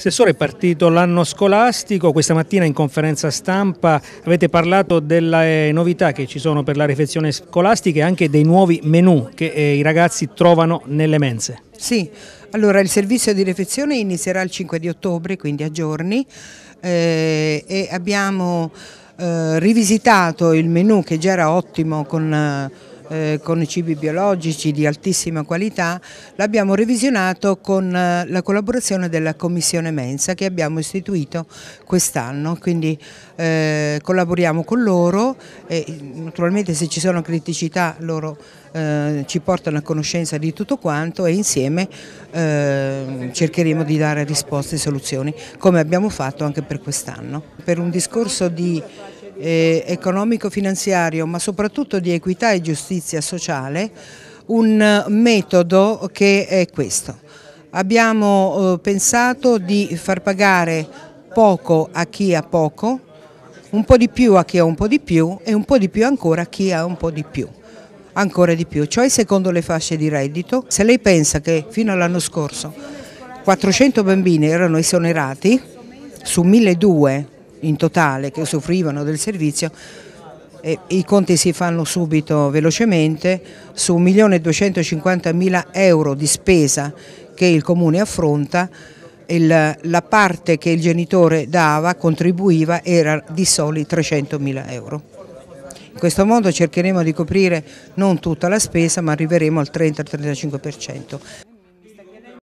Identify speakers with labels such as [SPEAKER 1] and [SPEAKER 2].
[SPEAKER 1] Assessore, è partito l'anno scolastico, questa mattina in conferenza stampa avete parlato delle eh, novità che ci sono per la refezione scolastica e anche dei nuovi menu che eh, i ragazzi trovano nelle mense.
[SPEAKER 2] Sì, allora il servizio di refezione inizierà il 5 di ottobre, quindi a giorni, eh, e abbiamo eh, rivisitato il menu che già era ottimo con... Eh, eh, con cibi biologici di altissima qualità, l'abbiamo revisionato con eh, la collaborazione della Commissione Mensa che abbiamo istituito quest'anno, quindi eh, collaboriamo con loro e naturalmente se ci sono criticità loro eh, ci portano a conoscenza di tutto quanto e insieme eh, cercheremo di dare risposte e soluzioni come abbiamo fatto anche per quest'anno. Per un discorso di eh, economico-finanziario ma soprattutto di equità e giustizia sociale un metodo che è questo. Abbiamo eh, pensato di far pagare poco a chi ha poco, un po' di più a chi ha un po' di più e un po' di più ancora a chi ha un po' di più ancora di più, cioè secondo le fasce di reddito. Se lei pensa che fino all'anno scorso 400 bambini erano esonerati su 1200 in totale che soffrivano del servizio i conti si fanno subito velocemente su 1.250.000 euro di spesa che il comune affronta il, la parte che il genitore dava, contribuiva, era di soli 300.000 euro. In questo modo cercheremo di coprire non tutta la spesa ma arriveremo al 30-35%.